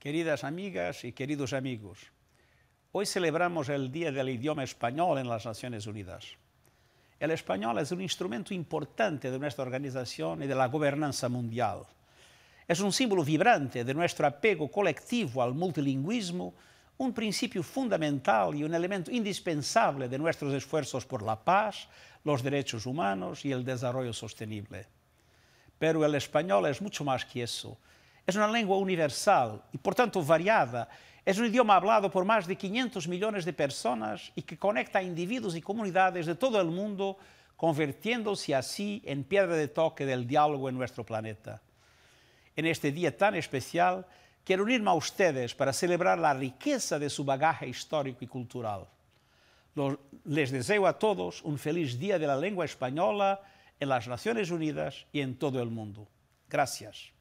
Queridas amigas y queridos amigos, hoy celebramos el Día del Idioma Español en las Naciones Unidas. El español es un instrumento importante de nuestra organización y de la gobernanza mundial. Es un símbolo vibrante de nuestro apego colectivo al multilingüismo, un principio fundamental y un elemento indispensable de nuestros esfuerzos por la paz, los derechos humanos y el desarrollo sostenible. Pero el español es mucho más que eso É uma lengua universal e portanto variada. É um idioma hablado por mais de 500 milhões de pessoas e que conecta a e comunidades de todo o mundo, convertendo-se assim em piedra de toque do diálogo em nosso planeta. En este dia tão especial, quero unir-me a ustedes para celebrar a riqueza de seu bagaje histórico e cultural. Les desejo a todos um feliz Dia de Língua Lengua Española en las Unidas e em todo o mundo. Gracias.